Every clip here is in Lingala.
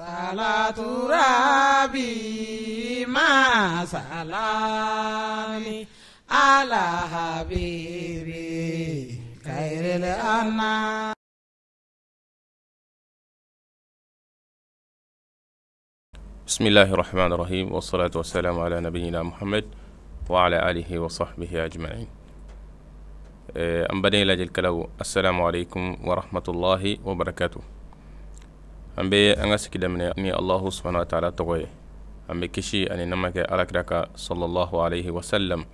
صلاة ربي مع سلامي على حبيبي خير بسم الله الرحمن الرحيم والصلاة والسلام على نبينا محمد وعلى آله وصحبه أجمعين أم بدين الكلو السلام عليكم ورحمة الله وبركاته an bɛ an ka sigida minɛ ni alahu subhanahu wa taala tɔgɔ ye an bɛ kisi ani nama kɛ alakira ka sallallahu alayhi wasallam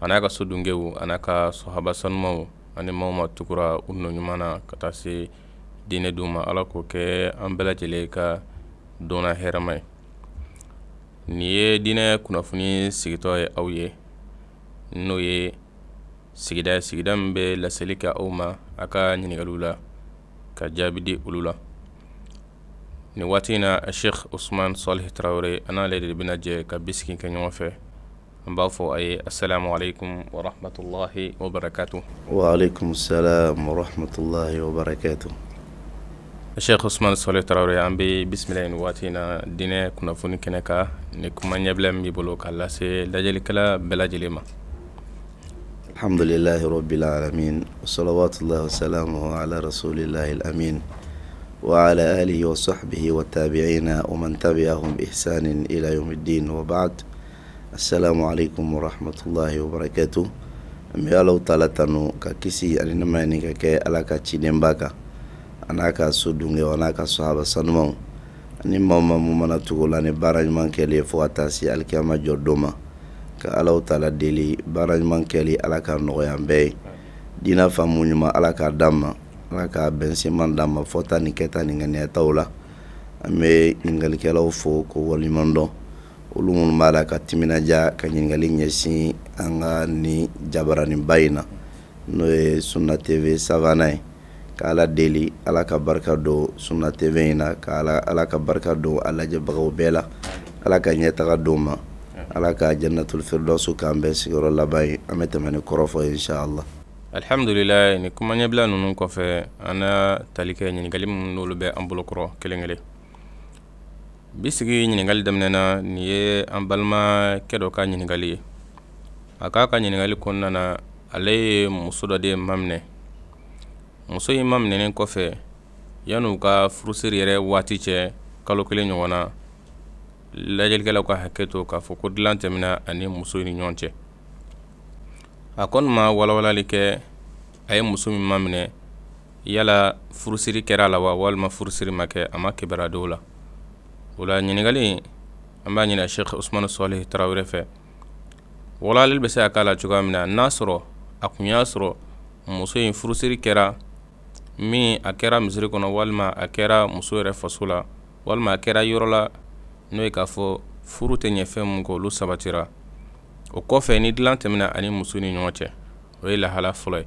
a n'a ka sodunkew a n'a ka sahaba sanumaw ani maw ma tugura u nɔ ɲuman na ka taa se diinɛ diw ma ala k'o kɛ an bɛɛ lajɛlen ka dɔnna hɛrɛma ye nin ye diinɛ kunnafoni sigitɔ ye aw ye n'o ye sigida sigida min bɛ laseli kɛ aw ma a ka ɲiningaliw la ka jaabi di olu la nin waati in na sheikh usman salih tarawele an n'ale de bɛna jɛ ka bisigi kɛ ɲɔgɔn fɛ an b'a fɔ a ye assalamu alaikum wa rahmatullahi wa barakatu wa alaikum salam wa rahmatullahi wa barakatu sheikh usman salih tarawele an bɛ bisimila nin waati in na diinɛ kunnafoni kɛnɛ kan ni kuma ɲɛbila min b'i bolo k'a lase lajɛlikɛla bɛɛ lajɛlen ma alhamdulilahi rabbil alamin wa salawatullahi wa salamuhu ala rasulillahi al-amin وعلى آله وصحبه والتابعين ومن تبعهم بإحسان إلى يوم الدين وبعد السلام عليكم ورحمة الله وبركاته mbe alaw tala tanu ka kisi ani nama ni ka kɛ ala ka cidenba kan a n'a ka so dungew a n'a ka sahaba sanumaw ani maw ma mu mana tugu la ni baara ɲuman kɛli ye fɔɔ ka taa se alikiyama jɔ don ma ka alaw tala deli baara ɲuman kɛli ala ka nɔgɔya bɛɛ ye dina faamu ɲuman ala k'a dan ma ala ka bɛn seman d'an ma fɔta ni kɛta ni ŋaniyataw la an bɛ ɲiningalikɛlaw fo ko waleɲuman dɔn olu minnu b'a la ka timinaja ka ɲiningali ɲɛsin an ni jabaraninba in na n'o ye sunna tv savana ye ka ala deli ala ka barika don sunna tv ina na ka ala, ala ka barika don a lajɛbagaw bɛɛ la ala ka ɲɛtaga don ma ala ka jannatul firdausu k'an bɛɛ sigiyɔrɔ laban ye an bɛ tɛmɛ insha allah alhamdulilayi ni kuma ɲɛbila nunu kɔfɛ ana talikɛ tali ɲiningali minnu n'olu bɛ an bolokɔrɔ kelen kelen bisigi ɲiningali daminɛna ni ye an balimakɛ dɔ ka ɲiningali ye a k'a ka ɲiningali kɔnɔna na ale ye muso dɔ de maminɛ muso ye maminɛnen kɔfɛ yan'u ka furusiri yɛrɛ waati cɛ kalo kelen ɲɔgɔn lajɛlikɛlaw ka hakɛ to k'a fɔ ko dilan tɛmɛna ani muso ni ɲɔgɔn cɛ a kɔni ma walawalali kɛ a ye muso min maminɛ yala furusiri kɛra la wa walima furusiri ma kɛ a ma kibara dɔw la o la ɲiningali an b'a ɲini shekh usmanu salih tarawele fɛ walawalali bɛ se ka k'a la cogoya min na n'a sɔrɔ a kun y'a sɔrɔ muso in furusiri kɛra min a kɛra misiri kɔnɔ walima a kɛra muso yɛrɛ faso la walima a kɛra yɔrɔ la n'o ye k'a fɔ furu tɛ ɲɛ fɛn mun kɔ olu sabatira o kɔfɛ ni dilan tɛmɛna ani muso ni ɲɔgɔn cɛ o ye lahala fɔlɔ ye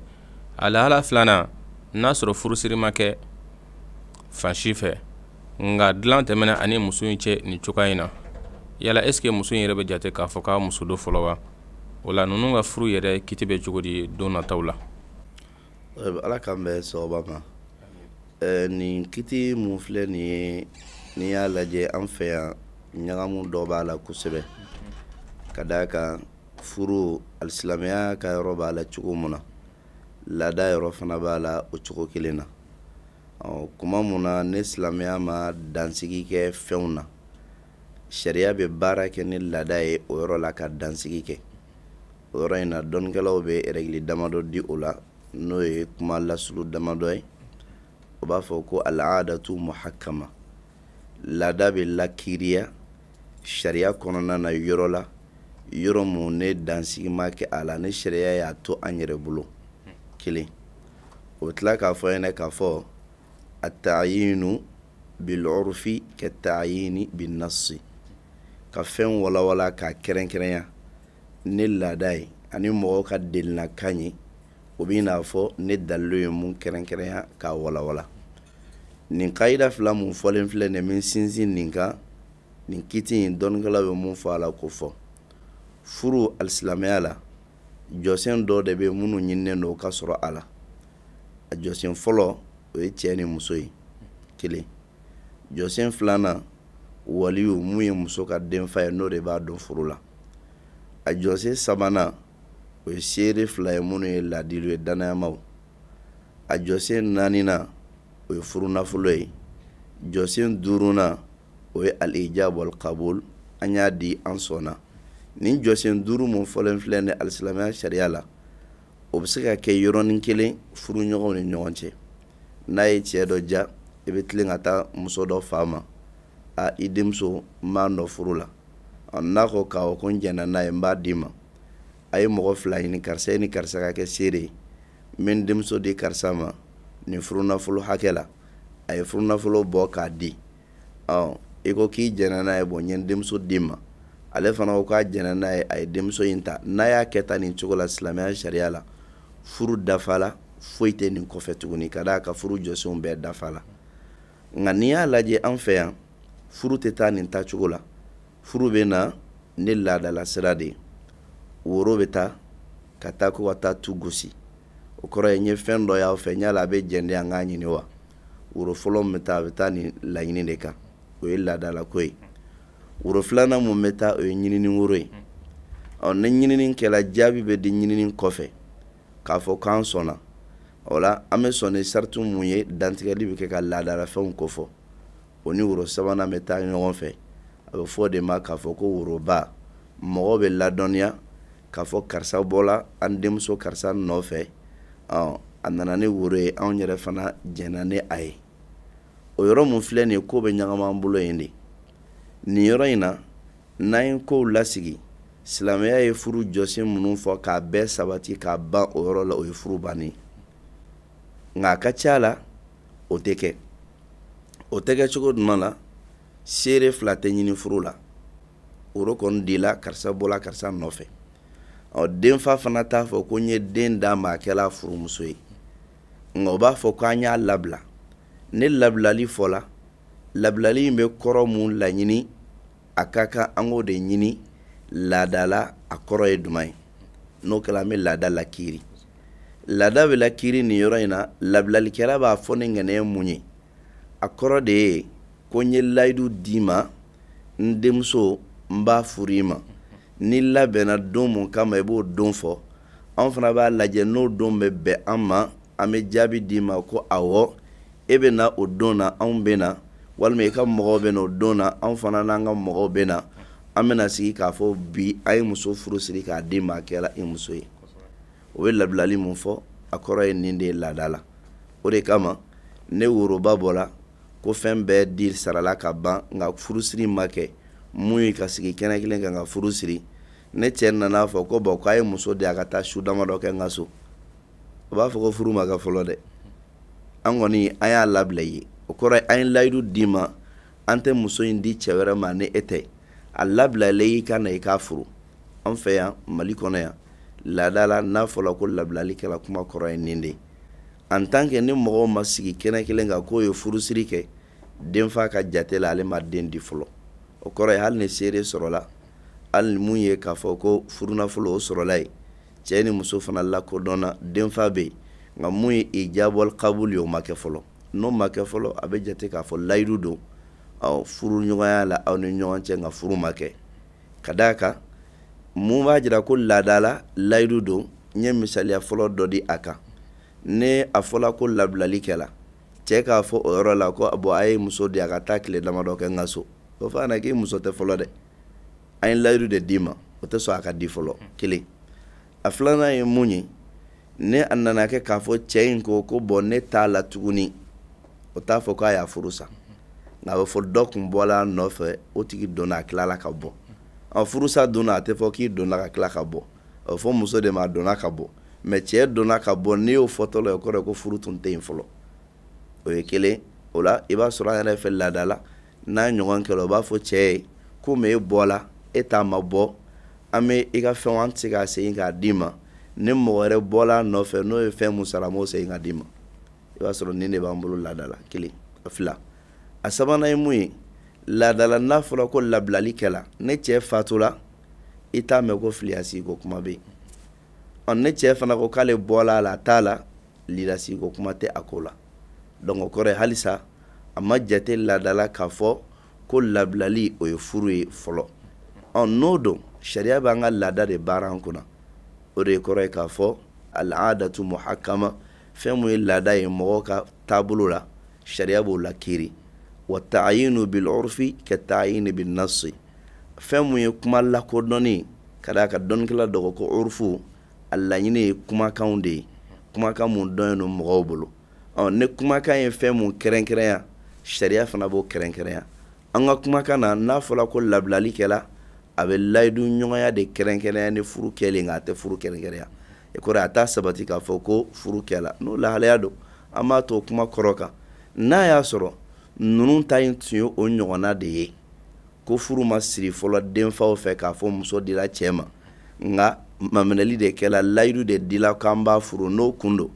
a lahala filanan n'a sɔrɔ furusiri ma kɛ fan si fɛ nka dilan tɛmɛna ani muso in cɛ nin cogoya in na yala eske muso in yɛrɛ bɛ jate k'a fɔ k'a muso do fɔlɔ wa o la ninnu ka furu yɛrɛ kiti bɛ cogo di don nataw la ala k'an bɛ sababa ma nin kiti mun filɛ nin ye n'i y'a lajɛ an fɛ yan ɲagamu dɔ b'a la kosɛbɛ ka daa kan furu alisilamaya ka yɔrɔ b'a la cogo mun na laada yɔrɔ fana b'a la o cogo kelen na ɔ kuma mun na ne silamaya ma dansigi kɛ fɛnw na sariya bɛ baara kɛ ni laada ye o yɔrɔ la ka dansigi kɛ o yɔrɔ in na dɔnnikɛlaw bɛ ɛrɛgili damadɔ di o la n'o ye kuma lasulu damadɔ ye o b'a fɔ ko al'adatu muhakama laada bɛ lakiriya sariya kɔnɔna na yɔrɔ la yɔrɔ mun ne dansigi ma kɛ a la ni sariya y'a to an yɛrɛ bolo kelen o bɛ tila k'a fɔ ɲɛna k'a fɔ a taayinu bilɔrufi ka taayini binasi ka fɛn walawala k'a kɛrɛnkɛrɛnya ne laada ye ani mɔgɔw ka delinakan ye o b'i n'a fɔ ne dalilu ye mun kɛrɛnkɛrɛnya k'a walawala nin kayida fila mun fɔlen filɛ nin min sinsin nin kan nin kiti in dɔnnikɛla bɛ mun fɔ a la k'o fɔ furu alisilamɛya la jɔsen dɔ de bɛ minnu ɲininen don ka sɔrɔ a la a jɔsen fɔlɔ o ye cɛ ni muso ye kelen jɔsen filanan waliyu mun ye muso ka denfa ye n'o de b'a don furu la a jɔsen sabanan o ye seere fila ye minnu ye laadilu ye danayamaw a jɔsen naaninan o ye furu ye jɔsen duurunan o ye alijabu alikabul an y'a di an sɔnna. nin jɔsen duuru mun fɔlen filɛ ni alisilamɛya sariya la o bɛ se ka kɛ yɔrɔnin kelen furuɲɔgɔnw ni ɲɔgɔn cɛ n'a ye cɛ dɔ ja i bɛ tilen ka taa muso dɔ fa ma a i denmuso n b'a nɔ furu la n'a ko k'a ko n jɛnna n'a ye n b'a d'i ma a ye mɔgɔ fila ɲini karisa ye ni karisa ka kɛ seere ye n bɛ n denmuso di karisa ma nin furunafolo hakɛ la a ye furunafolo bɔ k'a di ɔ i ko k'i jɛnna n'a ye bɔn n ye n denmuso d'i ma ale fana ko k'a jɛnna n'a ye a ye denmuso in ta n'a y'a kɛ ta nin cogo la silamɛya sariya la furu dafala foyi tɛ nin kɔfɛ tuguni ka d'a ka furu jɔsenw bɛɛ dafala nka n'i y'a lajɛ an fɛ yan furu tɛ taa nin tacogo la furu bɛ na ni laadala sira de woro bɛ taa ka taa ko ka taa tu gosi o kɔrɔ ye n ye fɛn dɔ y'aw fɛ n y'a la a bɛ jɛn de an k'a ɲini wa woro fɔlɔ min bɛ taa a bɛ taa nin laɲini de kan o ye laadalako ye woro filanan mun bɛ taa o ye ɲinini woro ye ɔ ni ɲinini kɛla jaabi bɛ di ɲinini kɔfɛ k'a fɔ k'an sɔnna o la an bɛ sɔn ni sariti mun ye dantigɛli bɛ kɛ ka laadalafɛnw kofɔ o ni woro sabanan bɛ taa ɲɔgɔn fɛ a bɛ fɔ o de ma k'a fɔ ko woroba mɔgɔw bɛ ladɔnniya k'a fɔ karisa bɔla an denmuso karisa nɔfɛ ɔ a nana ni woro ye anw yɛrɛ fana jɛnna ni a ye o yɔrɔ mun filɛ nin ye ko bɛ ɲagami an bolo yen de nin yɔrɔ in na n'an ye kow lasigi silamɛya ye furu jɔsen minnu fɔ k'a bɛɛ sabati k'a ban o yɔrɔ la o ye furu bannen nka a ka ca la o tɛ kɛ o tɛ kɛ cogo duman na seere fila tɛ ɲini furu la woro kɔni dila karisa bɔla karisa nɔfɛ ɔ denfa fana t'a fɔ ko n ye den d'a ma a kɛla furumuso ye nka o b'a fɔ ko an y'a labila ne labilali fɔla labilali in bɛ kɔrɔ mun laɲini a ka kan an k'o de ɲini laadala a kɔrɔ ye duman ye n'o kɛra an bɛ laada lakiri laada bɛ lakiri nin yɔrɔ in na labilalikɛla b'a fɔ ni ŋaniya ye mun ye a kɔrɔ de ye ko n ye layidu d'i ma n denmuso n b'a furu i ma ni labɛnna don mun kama i b'o don fɔ anw fana b'a lajɛ n'o don bɛ bɛn an ma an bɛ jaabi d'i ma ko awɔ e bɛ na o don na anw bɛ na walima i ka mɔgɔw bɛ na o don na anw fana n'an ka mɔgɔw bɛ na an bɛna sigi k'a fɔ bi a ye muso furu siri k'a di maa kɛra i muso ye o ye labilali mun fɔ a kɔrɔ ye nin de ye laada la o de kama ne woroba bɔra ko fɛn bɛɛ di sarala ka ban nka furusiri ma kɛ mun ye ka sigi kɛnɛ kelen kan ka furu siri ne cɛ nana fɔ ko bɔn k'a ye muso di a ka taa su dama dɔ kɛ n ka so o b'a fɔ ko furu ma kɛ fɔlɔ dɛ an kɔni an y'a labila i ye o kɔrɔ ye an ye layidu d'i ma an tɛ muso in di cɛ wɛrɛ ma ni e tɛ a labilalen y'i ka na i k'a furu an fɛ yan mali kɔnɔ yan laada la n'a fɔra ko labilali kɛra kuma kɔrɔ ye nin de ye en tant que ni mɔgɔw ma sigi kɛnɛ kelen kan k'o ye furusiri kɛ denfa ka jate la ale ma den di fɔlɔ o kɔrɔ ye hali ni seere sɔrɔla hali ni mun ye k'a fɔ ko furunafolo o sɔrɔla yen cɛ ni muso fana lakodɔnna denfa bɛ yen nka mun ye ijabɔli kabuli ye o ma kɛ fɔlɔ n'o ma kɛ fɔlɔ a bɛ jate k'a fɔ layidu don ɔ furu ɲɔgɔnya la aw ni ɲɔgɔn cɛ nka furu ma kɛ ka d'a kan mun b'a jira ko laada la layidu don n ye misaliya fɔlɔ dɔ di a kan ni a fɔla ko labilali kɛla cɛ k'a fɔ o yɔrɔ la ko bɔn a ye muso di a ka taa tile damadɔ kɛ n ka so o fana k'i muso tɛ fɔlɔ dɛ an ye layidu de d'i ma o tɛ sɔn a ka di fɔlɔ kelen a filanan ye mun ye ni a nana kɛ k'a fɔ cɛ in ko ko bɔn ne t'a la tuguni o t'a fɔ k'a y'a furu sa nka a bɛ fɔ dɔ kun bɔla a nɔfɛ o tigi donna a tilala ka bɔ ɔ furusa donna a tɛ fɔ k'i donna ka tila ka bɔ ɔ fɔ muso de ma a donna ka bɔ mɛ cɛ donna ka bɔ n'i y'o fɔtɔ la o kɔrɔ ye ko furu tun tɛ yen fɔlɔ o ye kelen o la i b'a sɔrɔ an yɛrɛ fɛ laada la n'a ɲɔgɔn kɛra o b'a fɔ cɛ ye komi e bɔ la e t'a ma bɔ an bɛ i ka fɛnw an tɛ se k'a segin k'a d'i ma ni mɔgɔ wɛrɛ bɔla a nɔfɛ n'o ye fɛn mun sara an b'o segin k'a d'i ma i b'a sɔrɔ nin de b'an bolo laadala kelen fila a sabanan ye mun ye laadala n'a fɔra ko labilali kɛla ne cɛ fatula i t'a mɛn ko filiyasiko kuma bɛ yen ne cɛ fana ko k'ale bɔla a la a t'a la lilasiko kuma tɛ a ko la donc o kɔrɔ ye halisa a ma jate laadala k'a fɔ ko labilali o ye furu ye fɔlɔ ɔ n'o don sariya b'an ka laada de baara an kunna o de kɔrɔ ye k'a fɔ al-aadatu muhakama fɛn mun ye laada ye mɔgɔ ka taabolo la sariya b'o kiri wa taayinu bil urfi ka taayinu bil nasi fɛn mun ye kuma lakodɔnni ka d'a ka dɔnnikɛla dɔgɔ ko urfu a laɲini ye kumakanw de ye kumakan mun dɔnnen don mɔgɔw bolo ɔ ni kumakan ye fɛn mun kɛrɛnkɛrɛnya sariya fana b'o kɛrɛnkɛrɛnya an ka kumakan na n'a fɔra ko labilali kɛla a bɛ layidu ɲɔgɔnya de kɛrɛnkɛrɛnya ni furu kɛlen nka a tɛ furu kɛrɛnkɛrɛnya e kɔrɔ a t'a sabati k'a fɔ ko furu kɛla n'o lahalaya don an b'a to kuma kɔrɔ kan n'a y'a sɔrɔ ninnu ta in tun ye o ɲɔgɔnna de ye ko furu ma siri fɔlɔ denfaw fɛ k'a fɔ muso dira cɛ ma nka maminɛli de kɛla layidu de dila k'an b'a furu n'o kun don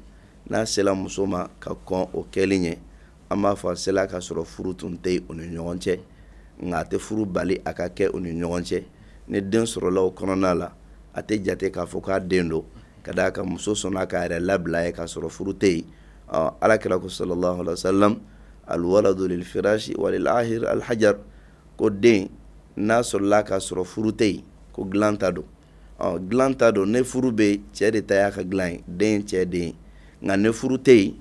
n'a sela muso ma ka kɔn o kɛli ɲɛ an b'a fɔ a sela ka sɔrɔ furu tun tɛ o ni ɲɔgɔn cɛ nka a tɛ furu bali a ka kɛ o ni ɲɔgɔn cɛ ni den sɔrɔla o kɔnɔna la a tɛ jate k'a fɔ k'a den don ka d'a kan muso sɔnna k'a yɛrɛ labila ye k'a sɔrɔ furu tɛ yen ɔ alakira ko sallallahu alaihi wa sallam alwaladu lil firashi walil ahir alhajar ko den n'a sɔrɔla k'a sɔrɔ furu tɛ yen ko dilan ta don ɔ dilan ta don ne furu bɛ yen cɛ de ta y'a ka dilan ye den cɛ den nka ne furu tɛ yen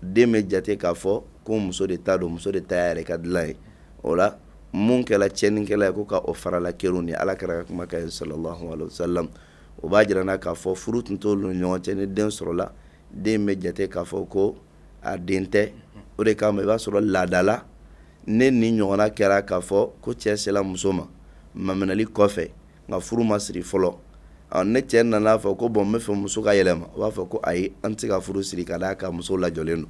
den bɛ jate k'a fɔ ko muso de ta don muso de ta y'a yɛrɛ ka dilan ye o la mun kɛra tiɲɛnikɛla ye ko ka o farala keru ni alakira ka kuma ye sallallahu alaihi wa sallam. o b'a jira n na k'a fɔ furu tun t'olu ni ɲɔgɔn cɛ ni den sɔrɔla den bɛ jate k'a fɔ ko a den tɛ o de kama i b'a sɔrɔ laadala ne ni ɲɔgɔnna kɛra k'a fɔ ko cɛ sela muso ma maminɛli kɔfɛ nka furu ma siri fɔlɔ ne cɛ nana fɔ ko bɔn n bɛ fɛ muso ka yɛlɛma o b'a fɔ ko ayi an tɛ se ka furu siri ka d'a kan muso lajɔlen don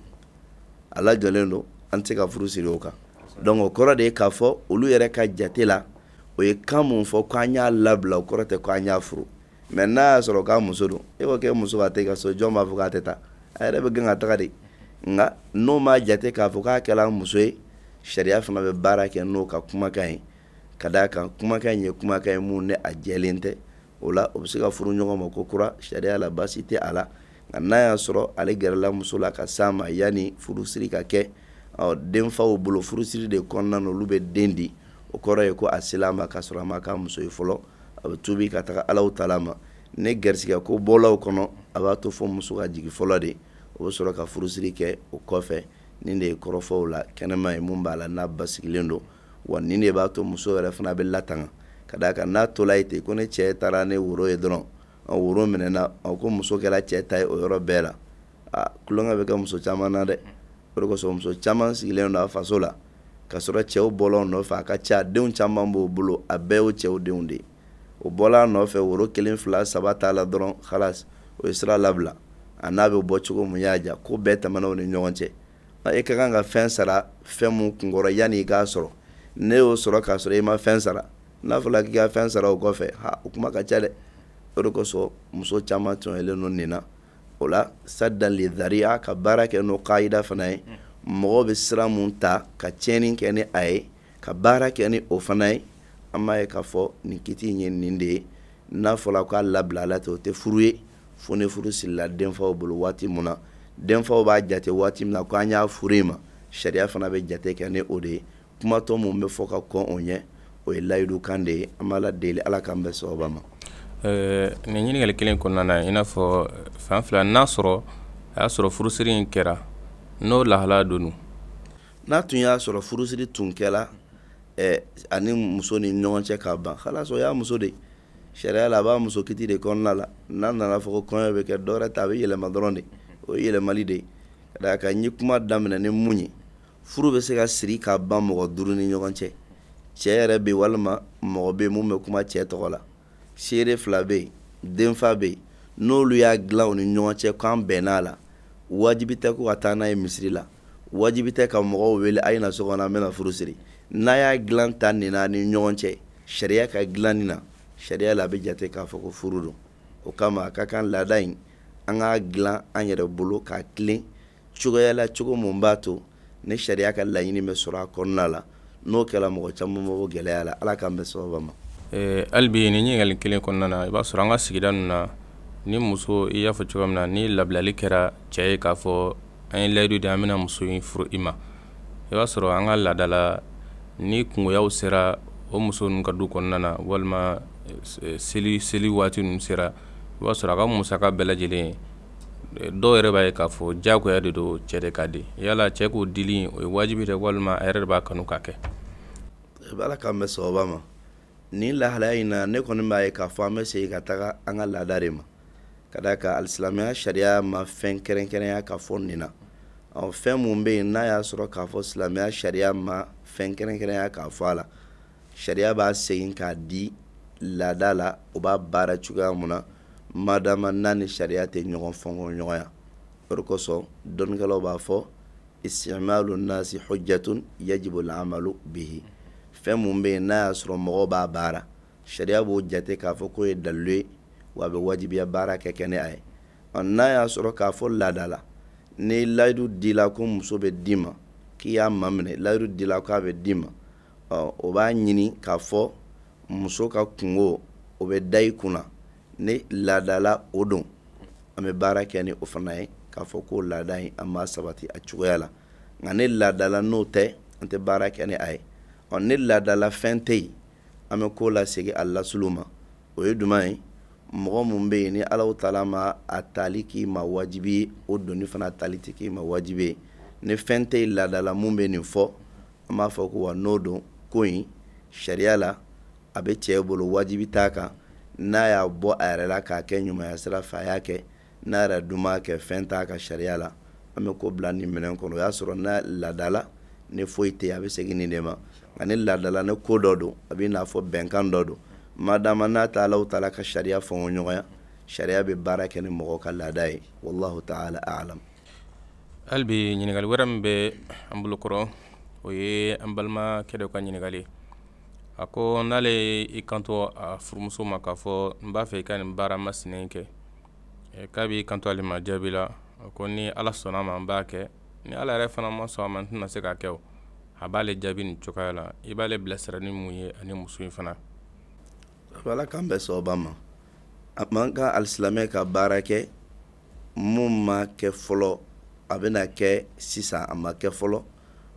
a lajɔlen don an tɛ se ka furu siri o kan donc o kɔrɔ de ye k'a fɔ olu yɛrɛ ka jate la o ye kan mun fɔ k'an y'a labila o kɔrɔ tɛ k'an y'a furu mɛ n'a y'a sɔrɔ k'a muso don e ko k'e muso ka taa i ka so jɔn b'a fɔ k'a tɛ taa a yɛrɛ bɛ gɛn ka taga de nka n'o m'a jate k'a fɔ k'a kɛla muso ye sariya fana bɛ baara kɛ n'o ka kumakan ye ka d'a kan kumakan in ye kumakan ye mun ni a jɛlen tɛ o la o bɛ se ka furu ɲɔgɔn ma ko kura sariya la baasi tɛ a la nka n'a y'a sɔrɔ ale gɛrɛla muso la ka s'a ma yanni furusiri ka kɛ ɔ denfaw bolo furusiri de kɔnɔna na olu bɛ den di o kɔrɔ ye ko a sela a ma k'a sɔrɔ a ma k'a muso ye fɔlɔ a bɛ tubi ka taga alaw tala ma ne garisigɛ ko bɔlaw kɔnɔ a b'a to fɔ muso ka jigi fɔlɔ de o bɛ sɔrɔ ka furusiri kɛ o kɔfɛ nin de ye kɔrɔfɔw la kɛnɛma ye mun b'a la n'a basigilen don wa nin de b'a to muso yɛrɛ fana bɛ latanga ka d'a kan n'a tola ye ten ko ne cɛ taara ne woro ye dɔrɔn woro minɛna ko muso kɛra cɛ ta ye o yɔrɔ bɛɛ la a tulonkɛ bɛ kɛ muso caman na dɛ o de kosɔn muso caman sigilen don a faso la ka sɔrɔ cɛw bɔlɔn nɔfɛ a ka ca denw caman b'o bolo a bɛɛ y'o cɛw denw de ye o bɔla a nɔfɛ woro kelen fila saba t'a la dɔrɔn halas o ye sira labila a n'a bɛ bɔ cogo mun y'a ja ko bɛɛ tɛmɛna o ni ɲɔgɔn cɛ nka e ka kan ka fɛn sara fɛn mun kunkɔrɔ yanni i k'a sɔrɔ ne y'o sɔrɔ k'a sɔrɔ i ma fɛn sara n'a fɔla k'i ka fɛn sara o kɔfɛ ha o kuma ka ca dɛ o de kosɔn muso caman tɔnyɛlen don nin na o la sadali dariya ka baara kɛ n'o kaida fana ye mm. mɔgɔw bɛ sira mun ta ka tiɲɛni kɛ ni a ye ka baara kɛ ni o fana ye an b'a ye k'a fɔ nin kiti in ye nin de ye n'a fɔra k'a labila ala tɛ o tɛ furu ye fo ni furu sirila denfaw bolo waati mun na denfaw b'a jate waati min na ko an y'a furu in ma sariya fana bɛ jate kɛ ni o de ye kumatɔ mun bɛ fɔ ka kɔn o ɲɛ o ye layidu kan de ye an b'a la deli ala k'an bɛn sababa ma. ɛɛ nin ɲininkali kelen kɔnɔna na i n'a fɔ fan fila n'a sɔrɔ a y'a sɔrɔ furusiri in kɛra n'o lahala don n'a tun y'a sɔrɔ furusiri tun kɛra. eh, ani muso ni ɲɔgɔn cɛ ka ban halas o y'a muso de sariya la a b'a muso kiti de kɔnɔna la n'a nana fɔ ko kɔɲɔ bɛ kɛ dɔwɛrɛ ta a bɛ yɛlɛma dɔrɔn de o ye yɛlɛmali de ye ka d'a kan n ye kuma daminɛ ni mun ye furu bɛ se ka siri ka ban mɔgɔ duuru ni ɲɔgɔn cɛ cɛ yɛrɛ bɛ yen walima mɔgɔ bɛ yen mun bɛ kuma cɛ tɔgɔ la seere fila bɛ yen denfa bɛ yen n'olu y'a dilan u ni ɲɔgɔn cɛ k'an bɛnna a la wajibi tɛ ko ka taa n'a ye misiri la wajibi tɛ ka mɔgɔw wele a ye na so kɔnɔ an bɛna furu siri n'a y'a dilan ta nin na ni ɲɔgɔn cɛ sariya ka dilanni na sariya la a bɛ jate k'a fɔ ko furu don o kama a ka kan laada in an k'a dilan an yɛrɛ bolo k'a tilen cogoya la cogo mun b'a to ni sariya ka laɲini bɛ sɔrɔ a kɔnɔna la n'o kɛra mɔgɔ caman b'o gɛlɛya la ala k'an bɛ sababa ma. hali bi nin ɲininkali kelen kɔnɔna na i b'a sɔrɔ an ka sigida ninnu na ni muso i y'a fɔ cogo min na ni labilali kɛra cɛ ye k'a fɔ an ye layidu di an bɛna muso in furu i ma i b'a sɔrɔ an ka laada la ni kungoyaw sera o muso ninnu ka du kɔnɔna na walima eh, eh, seli seli waati ninnu sera i b'a sɔrɔ a ka musaka bɛɛ lajɛlen eh, dɔw yɛrɛ b'a ye k'a fɔ diyagoya de don cɛ de ka di yala cɛ k'o dili o ye wajibi de walima a yɛrɛ de b'a kanu ka kɛ la k'an bɛ sababa ma nin lahalaya in na ne kɔni b'a ye k'a fɔ an bɛ segin ka taga an ka laada de ma ka d'a kan alisilamɛya sariya ma fɛn kɛrɛnkɛrɛnya ka fɔ nin na ɔ fɛn mun bɛ yen n'a y'a sɔrɔ k'a fɔ silamɛya sariya ma fɛn kɛrɛnkɛrɛnya k'a fɔ a la sariya b'a segin k'a di laada la o b'a baara cogoya mun na madama n'a ni sariya tɛ ɲɔgɔn fɔnkɔ ɲɔgɔn ya o de kosɔn dɔnnikɛlaw b'a fɔ istimalu nasi hujjatun yajibu lamalu bihi fɛn mun bɛ yen n'a y'a sɔrɔ mɔgɔw b'a baara sariya b'o jate k'a fɔ k'o ye dalilu ye wa a bɛ wajibiya baara kɛ kɛ a ye ɔ n'a y'a sɔrɔ k'a fɔ laada la ni layidu dila ko muso be dima ki ya mamine layidu dila ko abe dima o ba nyini ka fo muso ka kungo o be dai kuna ni ladala odon ame barake ni ofanai ka fo ko ladai amma sabati a chuela ngane ladala note ante barake ni ai on ni ladala fente ame ko la sege alla suluma o yiduma mɔgɔ mun bɛ yen ni alaw taala ma a tali k'i ma wajibi ye o doni fana tali tɛ k'i ma wajibi ye ni fɛn tɛ laadala mun bɛ nin fɔ an b'a fɔ ko wa n'o don ko in sariya la a bɛ cɛ bolo wajibi t'a kan n'a y'a bɔ a yɛrɛ la k'a kɛ ɲumanya sira fɛ a y'a kɛ n'a yɛrɛ dun m'a kɛ fɛn t'a ka sariya la an bɛ ko bila nin minɛn kɔnɔ o y'a sɔrɔ n'a laadala ni foyi tɛ yen a bɛ segin nin de ma nka ni laadala ni ko dɔ don a bɛ n'a fɔ bɛnkan dɔ don madama n'a ta alaw taala ka sariya fɔngɔ ɲɔgɔnya sariya be baara kɛ ni mɔgɔ ka laada ye wallahu taala alam hali bi ɲiningali wɛrɛ min bɛ an bolokɔrɔ o ye an balima kɛ ka ɲiningali a ko n'ale i kanto a furumuso e ma k'a fɔ n b'a fɛ i ka nin baara masina kɛ k'a b'i kanto ale ma jaabi a ko ni ala sɔnna ma n b'a kɛ ni ala yɛrɛ fana ma sɔn a ma n tɛna se k'a kɛ o a b'ale jaabi nin cogoya la i b'ale bilasira ni mun ye ani muso in fana ala k'an bɛɛ sababa ma a man ka alisilamɛ ka baara kɛ mun ma kɛ fɔlɔ a bɛna kɛ sisan a ma kɛ fɔlɔ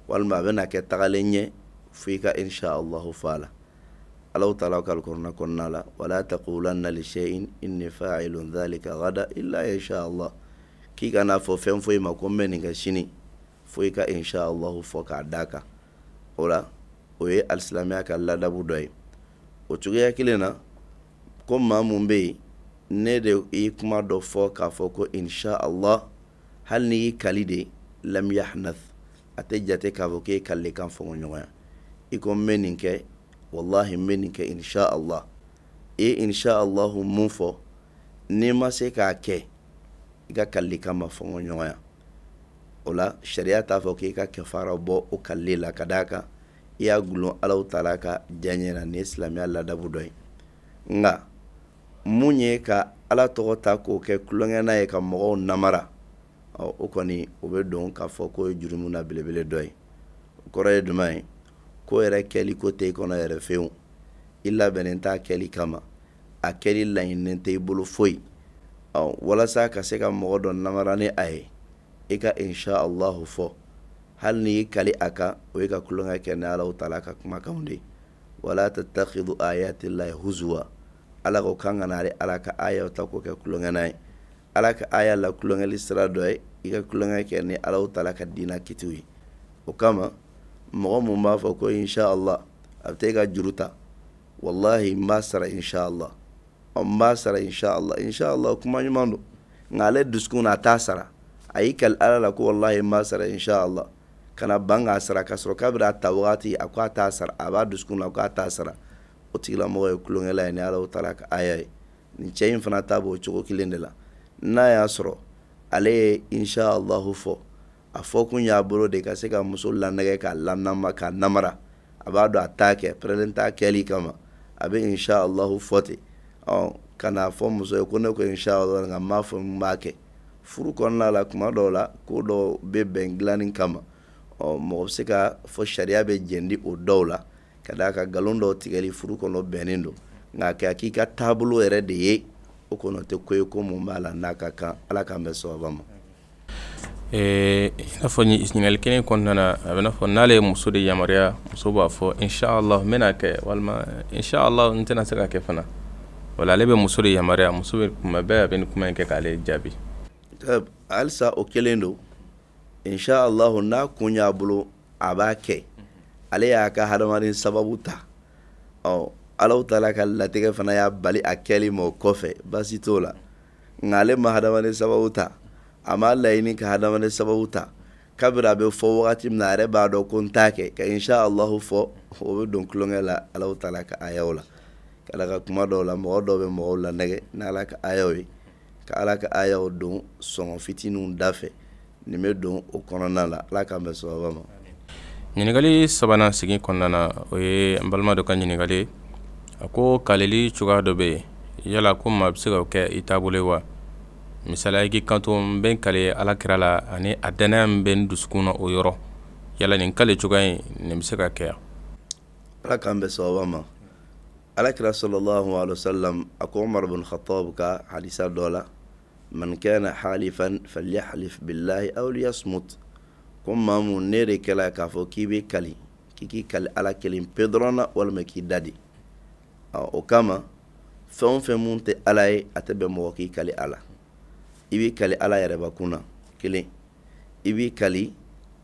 walima a bɛna kɛ tagalen ɲɛ fo i ka insha allahu fa la alahu taala ka alikɔrɔna kɔnɔna la wala taqulanna lishayin inni fa'ilun dhalika ghada illa insha allah k'i kana fɔ fɛn foyi ma ko n bɛ nin kɛ sini fo ka insha allahu fɔ k'a d'a kan o la o ye alisilamɛya ka ladabu dɔ ye o cogoya kelen na ko maa mun bɛ yen ne de ye kuma dɔ fɔ k'a fɔ ko insha allah hali ni y'i kali de lam yahnath a tɛ jate k'a fɔ k'e kalile kan ya i ko n bɛ nin kɛ walahi n bɛ nin kɛ insha allah i ye insha allah mun fɔ n'i ma se k'a kɛ i ka kalile kan ma fɔnkɔɲɔgɔnya o la sariya t'a fɔ k'i ka kɛfara bɔ o kalile la ka d'a kan i y'a gulon alaw taara ka diyaɲɛ na ni ye silamɛya ladabu dɔ ye nka mun ye ka ala tɔgɔ ta k'o kɛ kulonkɛ n'a ye ka mɔgɔw namara ɔ o kɔni o be don k'a fɔ k'o ye jurumu na belebele dɔ ye o kɔrɔ ye duma ye k'o yɛrɛ kɛli ko tɛ i kɔnɔ yɛrɛ fewu i labɛnnen t'a kɛli kama a kɛli laɲininen tɛ i bolo foyi ɔ walasa ka se ka mɔgɔ dɔ namara ni a ye i ka insha allahu fɔ hali ni y'i kali a o ye ka tulonkɛ kɛ ni alaw taala ka kumakanw de wala tattakidu ayatillahi huzuwa ala ko kan ka n'ale ala ka ayaw ta k'o kɛ tulonkɛ n'a ye ala ka aya la tulonkɛli sira dɔ ye i ka tulonkɛ kɛ ni alaw taala ka diina kitiw ye o kama mɔgɔ mun b'a fɔ ko insha allah a bɛ taa i ka juru ta wallahi n b'a sara insha allah n b'a sara insha allah insha allah kuma ɲuman don nka ale dusukun na a t'a sara a y'i kali ala la ko wallahi n b'a sara insha allah kana ban k'a sara k'a sɔrɔ k'a bɛna a ta wagati a k'a t'a sara a b'a dusukun na k'a t'a sara o tigilamɔgɔ ye tulonkɛla ye ni ala taara ka aya ye nin cɛ in fana ta b'o cogo kelen de la n'a y'a sɔrɔ ale ye insha allahu fɔ a fɔ kun y'a bolo de ka se ka muso lanɛgɛ k'a lanama k'a namara a b'a dɔn a t'a kɛ pɛrɛlen t'a kɛli kama a bɛ insha allahu fɔ ten ɔ ka n'a fɔ muso ye ko ne ko insha allahu nka n b'a fɔ n b'a kɛ furu kɔnɔna la kuma dɔw la ko dɔw bɛ bɛn dilanni kama ɔ fo sharia se jendi fɔ sariya bɛ jɛndi o dɔw la ka d'a kan nkalon dɔw tigɛli furu kɔnɔ ka yɛrɛ de ye o kɔnɔ tɛ ko ye ko n'a ka ala k'an bɛ sababa ma. Ee, i n'a na n'a fɔ n'ale ye muso de yamaruya muso b'a fɔ inshallah n bɛna inshallah n saka ke fana wala ale bɛ muso de yamaruya muso bɛ kuma bɛɛ kuma k'ale jabi alsa o kelen inshallahu na kunya bulu abake ale ya ka hadamarin sababu ta oh alau talaka latiga fana ya bali akeli mo kofe basi tola ngale ma hadamarin sababu ta amma laini ka hadamarin sababu ta kabira be fo wati mna re ba do kontake ka inshallahu fo obe don klongela alau talaka ayawla kala ka kuma do la mo do be mo la nege nalaka ayawi ka alaka ayaw don songo fitinu dafe nin bɛ don o kɔnɔna la ala k'an bɛ sababa ma ɲininkali sabanan sigi kɔnɔna na o ye n balima dɔ ka ɲininkali a ko kalili cogoya dɔ bɛ yen yala ko maa bɛ se ka kɛ i taabolo ye wa misaliya i k'i kanto n bɛ n kale ala kira la ani a danaya min bɛ n dusukun na o yɔrɔ yala nin kale cogoya in nin bɛ se ka kɛ wa. ala k'an bɛ sababa ma alakira sɔlɔlɔhu alayhi wa sallam a ko umaru bin khattab ka hadisa dɔ la man kana halifan falyahlif billahi aw liyasmut ko maa ne de kɛla k'a fɔ k'i bɛ kali k'i k'i kali ala kelen pe dɔrɔn na k'i dadi o kama fɛn o fɛn mun tɛ ala ye a tɛ bɛn mɔgɔ k'i kali a i b'i kali ala yɛrɛbakun na kelen i b'i kali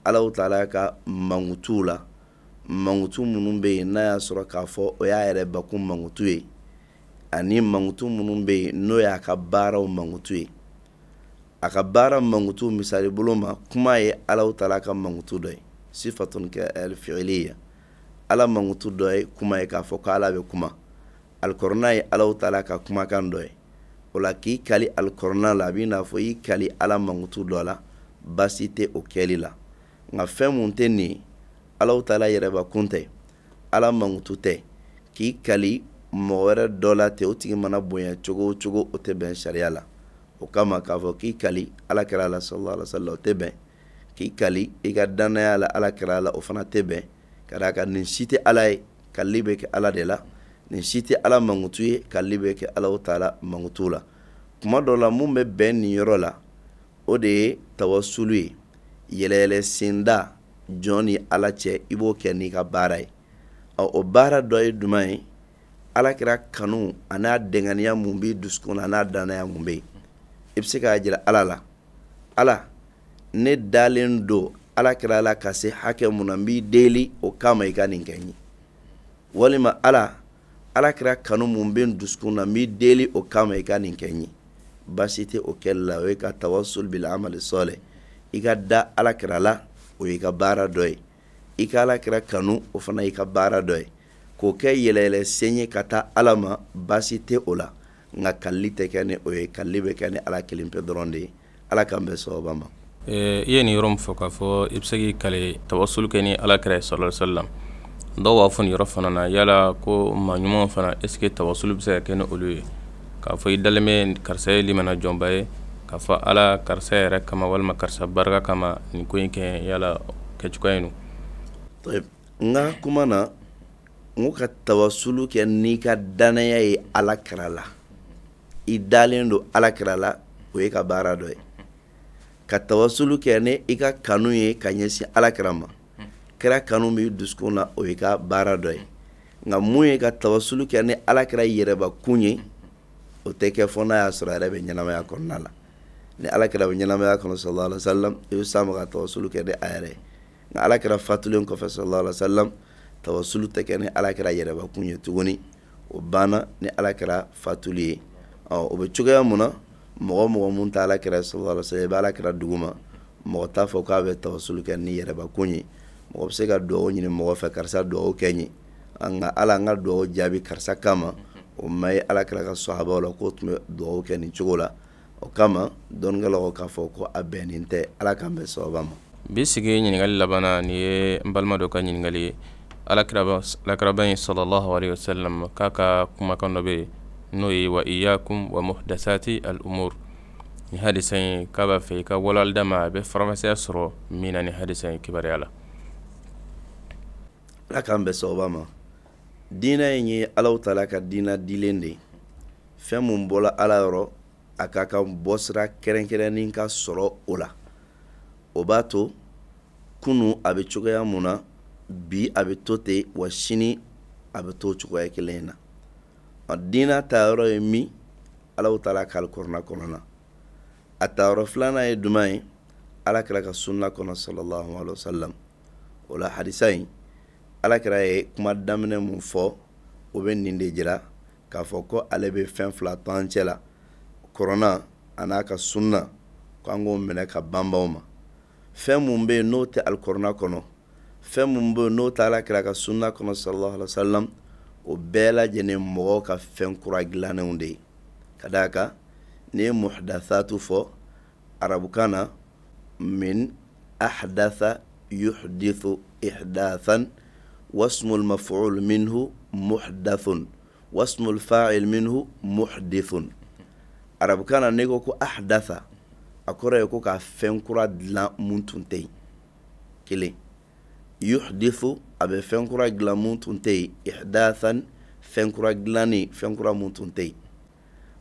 alaw taala ka mankutuw la mankutu minnu bɛ yen n'a y'a sɔrɔ k'a fɔ o y'a yɛrɛbakun mankutu ye ani mankutu minnu bɛ yen n'o y'a ka baaraw mankutu ye a ka baara mankutu misali bolo ma kuma ye alaw tala ka mankutu dɔ ye sifatun ka alfiiliya ala mankutu dɔ ye kuma ye k'a fɔ k'ala bɛ kuma alikɔrɔna ye alaw tala ka kumakan dɔ ye o la k'i kali alikɔrɔna la a b'i n'a fɔ i kali ala mankutu dɔ la baasi tɛ o kɛli la nka fɛn mun tɛ nin ye alaw tala yɛrɛbakun tɛ ala mankutu tɛ k'i kali mɔgɔ wɛrɛ dɔ la ten o tigi mana bonya cogo o cogo o tɛ bɛn sariya la o kama k'a fɔ k'i kali ala kɛra la sallallahu alaihi wasallam o tɛ bɛn k'i kali i ka dannaya la ala kɛra la o fana tɛ bɛn ka d'a kan nin si tɛ ala ye kali bɛ kɛ ala de la nin si tɛ ala mankutu ye kali bɛ kɛ ala ta la mankutu la kuma dɔ la mun bɛ bɛn nin yɔrɔ la o de ye tawasulu ye yɛlɛyɛlɛ senda jɔn ni ala cɛ i b'o kɛ n'i ka baara ye o baara dɔ ye duman ye ala kɛra kanu a n'a dɛŋaniya mun b'i dusukun na a n'a dannaya mun bɛ yen i bɛ se k'a jira ala la ala ne dalen don ala kɛra la ka se hakɛ mun na n b'i deli o kama i ka nin kɛ n ye walima ala ala kɛra kanu mun bɛ n dusukun na n b'i deli o kama i ka nin kɛ n ye baasi tɛ o kɛli la o ye ka tawasul bil amali sɔlɛ i ka da ala kɛra la o y'i ka baara dɔ ye i ka ala kɛra kanu o fana y'i ka baara dɔ ye k'o kɛ yɛlɛyɛlɛ sen ye ka taa ala ma baasi tɛ o la nka kalili tɛ kɛ ni o ye kalili bɛ kɛ ni ala kelen pe dɔrɔn de ala k'an bɛn sababa ma i ye nin yɔrɔ min fɔ k'a fɔ i bɛ se k'i kale tabasulu kɛ ni ala kɛra sallallahu alaihi wasallam dɔw b'a fɔ nin yɔrɔ fana na yala ko maa ɲumanw fana est ce que tabasulu bɛ se ka kɛ ni olu ye k'a fɔ i dalen bɛ karisa ye limana jɔnba ye k'a fɔ ala karisa yɛrɛ kama walima karisa barika kama nin ko in kɛ yala kɛcogoya in don n ka kuma na n ko ka tabasulu kɛ n'i ka danaya ye ala kɛra la i dalen don alakira la o ye ka baara dɔ ye ka tawasulu kɛ ni i ka kanu ye ka ɲɛsin alakira ma kɛra kanu b'i dusukun na o ye ka baara dɔ ye nka mun ye ka tawasulu kɛ ni alakira yɛrɛbakun ye o tɛ kɛ fɔ n'a y'a sɔrɔ a yɛrɛ bɛ ɲɛnamaya kɔnɔna la ni alakira bɛ ɲɛnamaya kɔnɔ sɔlɔ ala salam i bɛ s'a ma ka tawasulu kɛ ni a yɛrɛ ye nka alakira fatulen kɔfɛ sɔlɔ ala salam tawasulu tɛ kɛ ni alakira yɛrɛbakun ye tuguni o banna ni alakira fatuli ye. o bɛ cogoya mun na mɔgɔ mɔgɔ mun ta ala kɛra sɔrɔ i bɛ ala kɛra dugu ma mɔgɔ t'a fɔ k'a bɛ tawasulu kɛ ni yɛrɛbakun ye mɔgɔ bɛ se ka duwawu ɲini mɔgɔ fɛ karisa duwawu kɛ n ye nka ala an ka duwawu jaabi karisa kama o ma ye ala kɛra ka sɔhabaw la k'o tun bɛ duwawu kɛ nin cogo la o kama dɔnnikɛlaw k'a fɔ ko a bɛnnen tɛ ala k'an bɛn sababa ma bi sigi ɲininkali labana nin ye n balima dɔ ka ɲininkali ye alakiraba in sɔlɔlahu alehi wasalam k'a ka kumakan dɔ bɛ yen n'o ye wa iyakum wa muhdasati al umur ni hadisa ye k'a b'a fɛ i ka walali dama a bɛ faramasiya sɔrɔ min na ni hadisa in kibaruya la ala k'an bɛ sababa ma diinɛ in ye alaw tala ka diina dilen de fɛn mun bɔla ala yɔrɔ a k'a ka bɔsira kɛrɛnkɛrɛnnin ka sɔrɔ o la o b'a to kunu a bɛ cogoya mun na bi a bɛ to ten wa sini a bɛ to o cogoya kelen na dina tayɔrɔ ye min alaw taala ka alikɔrɔna kɔnɔna a tayɔrɔ filanan ye duman ye ala kɛra ka sunna kɔnɔ salallahu alaihi wasallam o la hadisa in ala kɛra ye kuma daminɛ mun fɔ o bɛ nin de jira k'a fɔ ko ale bɛ fɛn fila t'an cɛ la kɔrɔna a n'a ka sunna k'an k'o minɛ ka banbaw ma fɛn mun bɛ yen n'o tɛ alikɔrɔna kɔnɔ fɛn mun bɛ yen n'o tɛ ala kɛra ka sunna kɔnɔ salallahu alaihi wasallam o bɛɛ lajɛlen mɔgɔw ka fɛn kura dilannenw de ye ka d'a kan n'i ye muhdathatu fɔ arabukan na min ahdatha yuhdithu ihdathan واسم المفعول منه محدث واسم الفاعل منه محدث arabu kan na n'i ko ko ahdatha a kɔrɔ ye ko ka fɛn kura dilan mun tun tɛ yen kelen yuhdithu a bɛ fɛn kura dilan mun tun tɛ yen ihdathan fɛn kura dilannen fɛn kura mun tun tɛ yen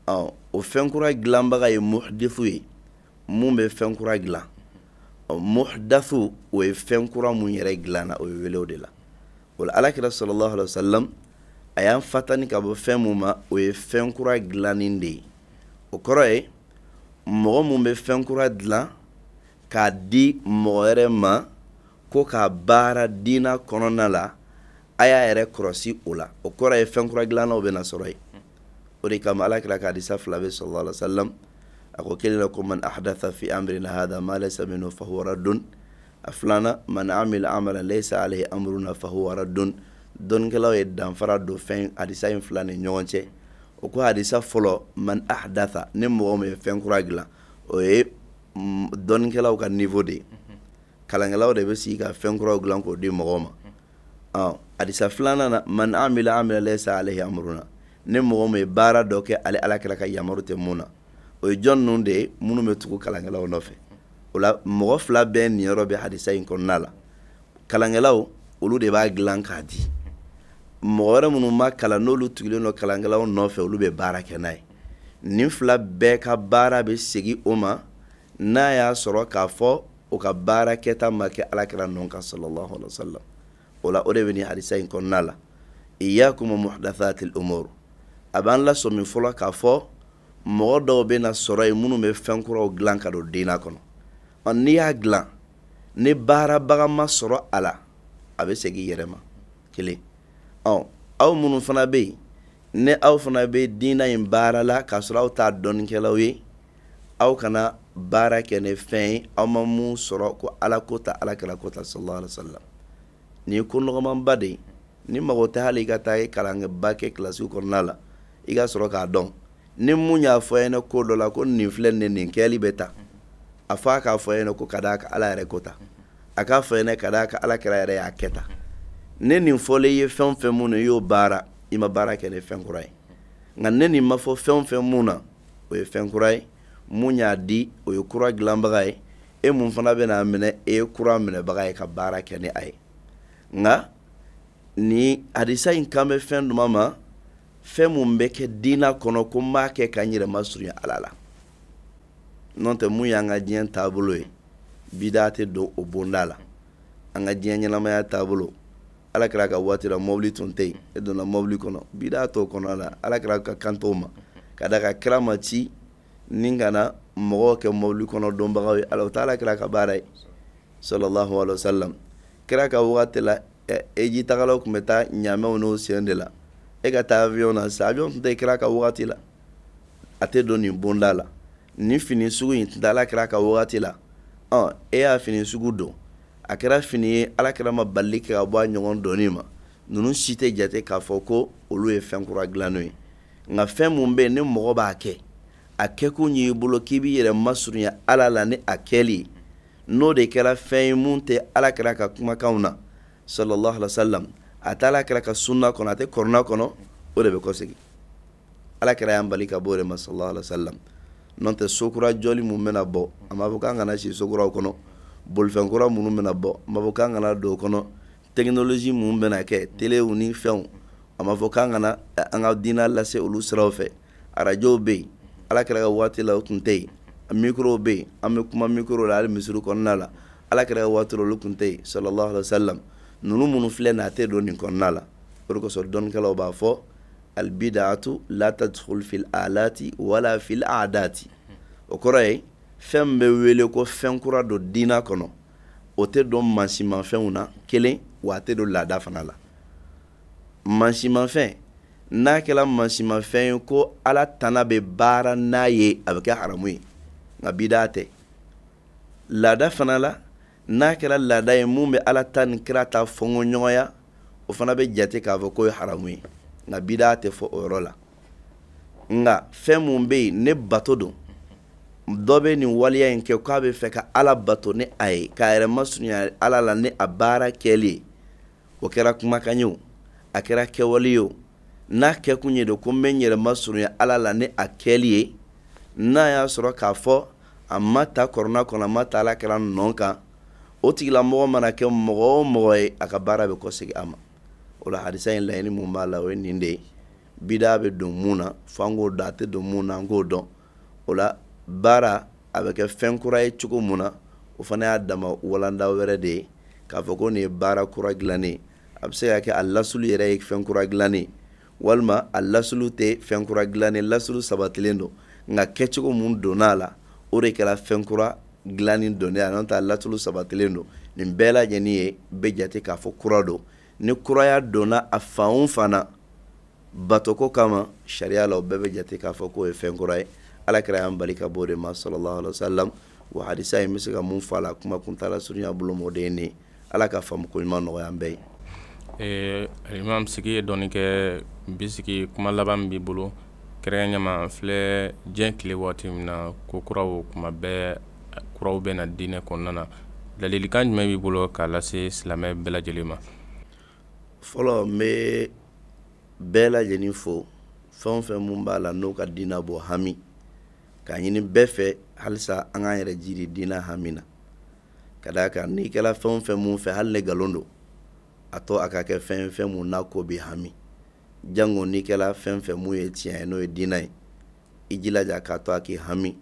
ɔ o fɛn kura dilanbaga ye muhdifu ye mun bɛ fɛn kura dilan ɔ muhdathu o ye fɛn kura mun yɛrɛ dilanna o ye wele o de la o la alakira sallallahu alaihi wa sallam a y'an fatani ka bɔ fɛn mun ma o ye fɛn kura de ye o kɔrɔ ye mɔgɔ mun bɛ fɛn dilan k'a di mɔgɔ wɛrɛ ma. ko k'a baara diina kɔnɔna la a y'a yɛrɛ kɔrɔsi o la o kɔrɔ ye fɛn kura dilannaw bɛna sɔrɔ ye o de kama ala kira ka hadisa fila bɛ sɔrɔ ala salam a ko kelen la ko man ahdatha fi amrina hadha ma laysa minhu fa huwa raddun a filanan man amila amala laysa alayhi amruna fa huwa raddun dɔnnikɛlaw ye danfara don fɛn hadisa in fila ni ɲɔgɔn cɛ o ko hadisa fɔlɔ man ahdatha ni mɔgɔ min ye fɛn kura dilan o ye dɔnnikɛlaw ka niveau de ye kalankɛlaw de bɛ sigi ka fɛn kuraw dilan k'o di mɔgɔw ma ɔn hadisa filanan na man amila amila laysa alayhi amruna ne mɔgɔ min ye baara dɔ kɛ ale ala kɛra ka yamaru tɛ mun na o ye jɔn ninnu de ye minnu bɛ tugu kalankɛlaw nɔfɛ o la mɔgɔ fila bɛɛ niyɔrɔ bɛ hadisa in kɔnɔna la kalankɛlaw olu de b'a dilan k'a di mɔgɔ wɛrɛ minnu ma kalan n'olu tugulen don kalankɛlaw nɔfɛ olu bɛ baara kɛ n'a ye nin fila bɛɛ ka baara bɛ segin o ma n'a y'a sɔrɔ k'a fɔ o ka baara kɛta ma kɛ alakira nɔ kan sallallahu alaihi wa sallam o la o de bɛ nin hadisa in kɔnɔna la iyakuma muhdathatil umur a b'an lasɔmi fɔlɔ k'a fɔ mɔgɔ dɔw bɛ na sɔrɔ yen minnu bɛ fɛn kuraw dilan ka don den na kɔnɔ ɔ n'i y'a dilan ni baarabaga sɔrɔ a la a bɛ segin yɛrɛ ma kelen ɔ aw minnu fana bɛ yen ni aw fana bɛ diinɛ in baara la k'a sɔrɔ aw t'a dɔnnikɛlaw ye aw kana baara kɛ ni fɛn ye aw ma mun sɔrɔ ko ala ko ta ala kɛra ko ta sallallahu alaihi wasallam ni ye ko nɔgɔmanba de ye ni mago tɛ hali i ka taa kalankɛba kɛ kilasi kɔnɔna la i ka sɔrɔ k'a dɔn ni mun y'a fɔ ɲɛna ko dɔ la ko nin filɛ nin nin kɛli bɛ ta a fɔ a k'a fɔ ɲɛna ko ka d'a kan ala yɛrɛ ko ta a k'a fɔ ɲɛna ka d'a kan ala kɛra yɛrɛ y'a kɛ ta ne nin fɔlen ye fɛn o fɛn mun na i y'o baara i ma baara kɛ ni fɛn kura ye nka ne nin ma fɔ fɛn o fɛn mun na o ye fɛn kura ye. mun y'a di o ye kura dilanbaga ye e mun fana bɛna a minɛ e ye kura minɛbaga ye ka baara kɛ ni a ye nka ni hadisa in kan bɛ fɛn duma ma fɛn mun bɛ kɛ diina kɔnɔ ko n b'a kɛ ka n yɛrɛ masurunya ala la n'o tɛ mun y'an ka diɲɛ taabolo ye bida tɛ don o bonda la an ka diɲɛ ɲɛnamaya taabolo ala kɛra ka waati la mɔbili tun tɛ yen e donna mɔbili kɔnɔ bida t'o kɔnɔ la ala kɛra ka kan t'o ma ka da ka kira ma ci ni kana mɔgɔw kɛ mɔbili kɔnɔ dɔnbagaw ye ala o t'ala kira ka baara ye sallallahu alaihi wasallam kira ka wagati la eji tagalaw tun bɛ taa ɲamɛw n'o sen de la e ka taa avion na sisan avion tun tɛ kira ka wagati la a tɛ don nin bonda la nin fini sugu in tun tɛ ala kira ka wagati la ɔn e y'a fini sugu don a kɛra fini ye ala kira ma balili kɛ ka bɔ a ɲɔgɔn dɔnni ma ninnu si tɛ jate k'a fɔ ko olu ye fɛn kura dilan n'o ye nka fɛn mun bɛ yen ni mɔgɔ b'a kɛ a kɛkun y'i bolo k'i b'i yɛrɛ masurunya ala la ni a kɛli n'o de kɛra fɛn ye mun tɛ ala kɛra ka kumakanw na sallallahu alaihi wasallam a tɛ ala kɛra ka sunna kɔnɔ a tɛ kɔrɔna kɔnɔ o de bɛ kɔsegin ala kɛra y'an bali ka bɔ o de ma sallallahu alaihi wasallam n'o tɛ sokura jɔli mun bɛna bɔ an b'a fɔ k'an kana si sokuraw kɔnɔ bolifɛn kura minnu bɛna bɔ an b'a fɔ k'an kana don o kɔnɔ tekinoloji mun bɛna kɛ telew ni fɛnw an b'a fɔ k'an kana an ka diinɛ lase olu siraw fɛ arajow bɛ yen alakira kɛra ka waati la o tun tɛ yen mikro bɛ yen an bɛ kuma la hali misiri kɔnɔna la ala ka waati la olu tun tɛ yen sallallahu alaihi wa sallam ninnu minnu filɛ nin a tɛ don nin kɔnɔna la o de kosɔn dɔnnikɛlaw b'a fɔ albidaatu la tadkhul fil alati wala fil adati o kɔrɔ ye fɛn min bɛ wele ko fɛn kura don diina kɔnɔ o tɛ don mansimafɛnw na kelen wa a tɛ don laada fana la mansimafɛn n'a kɛla masimafɛn ye ko ala tana bɛ baara n'a ye a bɛ kɛ haramu ye nka bidaa tɛ laada fana la n'a kɛra laada ye mun bɛ ala ta ni kira ta fɔnkɔɲɔgɔnya o fana bɛ jate k'a fɔ k'o ye haramu ye nka bidaa tɛ fɔ o yɔrɔ la nka fɛn mun bɛ yen ne bato don dɔ bɛ nin waleya in kɛ k'a bɛ fɛ ka ala bato ni a ye k'a yɛrɛ masurunya ala la ni a baara kɛli ye o kɛra kumakan ye o a kɛra kɛwale ye o n'a kɛ kun ye de ko n bɛ n yɛrɛ masurunya ala la ni a kɛli ye n'a y'a sɔrɔ k'a fɔ a ma ta kɔrɔna kɔnɔ a ma ta ala kɛra nɔ kan o tigilamɔgɔ mana kɛ mɔgɔ o mɔgɔ ye a ka baara bɛ kɔsegi a ma o la hadisa in laɲini mun b'a la o ye nin de ye bida bɛ don mun na fo an k'o dɔn a tɛ don mun na an k'o dɔn o la baara a bɛ kɛ fɛn kura ye cogo mun na o fana y'a dama walanda wɛrɛ de ye k'a fɔ ko nin ye baara kura dilannen a bɛ se ka kɛ a lasuli yɛrɛ ye fɛn kura dilannen ye walma a lasulu tɛ fɛn kura dilannen lasulu sabatilen don nka kɛcogo mun donna a la o de kɛra fɛn kura dilannen donnen a n'o tɛ a lasulu sabatilen don nin bɛɛ lajɛlen ye bɛ jate k'a fɔ kura don ni kuraya donna a fan o fan na batoko kama sariya la o bɛɛ bɛ jate k'a fɔ k'o ye fɛn ye ala kɛra y'an bali ka bɔ o de ma sɔlɔlɔ alasalam wa hadisa in bɛ se ka mun fɔ a la kuma kuntala surunya bolo mɔden de ala ka faamu ko ɲuman nɔgɔya an bɛɛ ye. alimam eh, sigi ye dɔɔni kɛ bisigi kuma laban min b'i bolo kɛrɛnkɛɲama filɛ diɲɛ tile waati min na ko kuraw kuma bɛɛ kuraw bɛ na diinɛ kɔnɔna na ladilikan jumɛn b'i bolo k'a lase silamɛ bɛɛ lajɛlen ma fɔlɔ n bɛ bɛɛ lajɛlen fo fɛn o fɛn mun b'a la n'o ka diina bɔ hami k'a ɲini bɛɛ fɛ halisa an k'an yɛrɛ jiri diina hami na ka d'a kan n'i kɛra fɛn o fɛn mun fɛ hali ne nkalon don a to a ka kɛ fɛn fɛn mun n'a ko bɛ hami jango n'i kɛla fɛn fɛn mun ye tiɲɛ ye n'o ye diinɛ ye i jilaja k'a to a k'i hami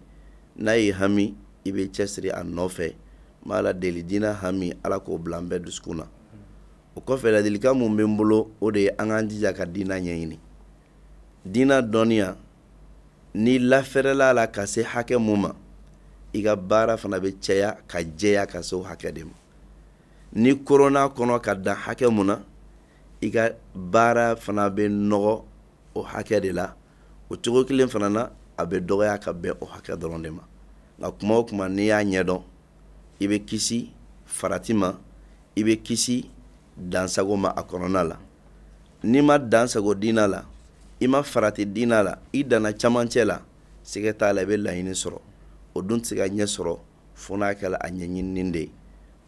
n'a y'i hami i bɛ cɛsiri a nɔfɛ n b'a la deli diinɛ hami ala k'o bila n bɛɛ dusukun na o kɔfɛ ladilikan mun bɛ n bolo o de ye an k'an jija ka diinɛ ɲɛɲini diinɛ dɔnniya n'i lafɛrɛla a la ka se hakɛ mun ma i ka baara fana bɛ caya ka jɛya ka se o hakɛ de ma ni korona kɔnɔ ka dan hakɛ mun na i ka baara fana bɛ nɔgɔ o hakɛ de la o cogo kelen fana na a bɛ dɔgɔya ka bɛn o hakɛ dɔrɔn de ma nka kuma o kuma n'i y'a ɲɛdɔn i bɛ kisi farati ma i bɛ kisi dansago ma a kɔnɔna la n'i ma dansago diina la i ma farati diina la i danna camancɛ la sɛgɛ t'a la i bɛ laɲini sɔrɔ o dun tɛ se ka ɲɛ sɔrɔ fo n'a kɛra a ɲɛɲinini de ye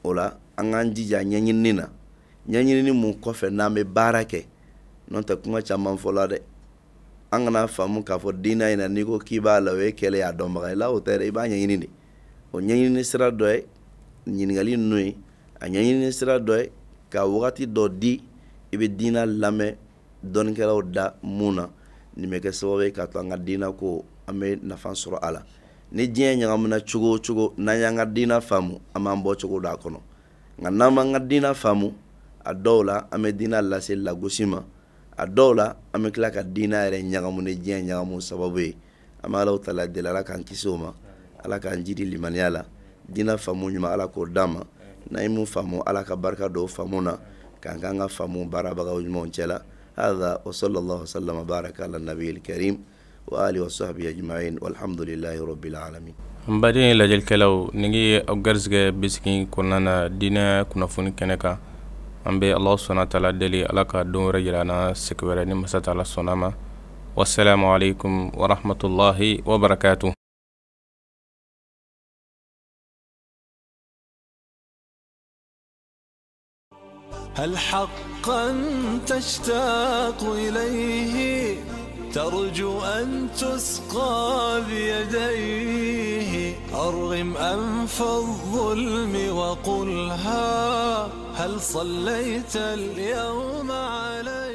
o la an k'an jija ɲɛɲinini na ɲɛɲinini mun kɔfɛ n'an bɛ baara kɛ n'o tɛ kuma caman fɔla dɛ an kana faamu k'a fɔ diinɛ in na n'i ko k'i b'a la o ye kɛlɛ y'a dɔnbaga ye la o tɛ dɛ i b'a ɲɛɲini de o ɲɛɲini sira dɔ ye ɲininkali ninnu ye a ɲɛɲini sira dɔ ye ka wagati dɔ di i bɛ diinɛ lamɛn dɔnnikɛlaw da mun na nin bɛ kɛ sababu ye k'a to an ka diinɛ ko an bɛ nafa sɔrɔ a la ni diɲɛ ɲagamina cogo o cogo n'an y'an ka diina faamu an b'an bɔ cogo d'a kɔnɔ nka n'an m'an ka diina faamu a dɔw la an bɛ diina lase lagosi ma a dɔw la an bɛ tila ka diina yɛrɛ ɲagamu ni diɲɛ ɲagamu sababu ye an bɛ alaw ta la deli ala k'an kisi o ma ala k'an ji di limaniya la diina faamu ɲuman ala k'o d'an ma n'an ye mun faamu ala ka barika don o faamu na k'an k'an ka faamu baarabagaw ɲumanw cɛla هذا وصلى الله وسلم وبارك على النبي الكريم وآله وصحبه أجمعين والحمد لله رب العالمين mbaden lajɛlikɛlaw ni ngi aw garisɛgɛ be sigi kɔnɔna na diinɛ kunnafoni kɛnɛ kan an be alahu subhana taala deli ala ka don wɛrɛ yira na segi wɛrɛ ni masa taala sɔnna ma wasalamu alaikum warahmatullahi wabarakatuh هل حقا تشتاق إليه ترجو أن تسقى بيديه أرغم أنف الظلم وقلها هل صليت اليوم عليه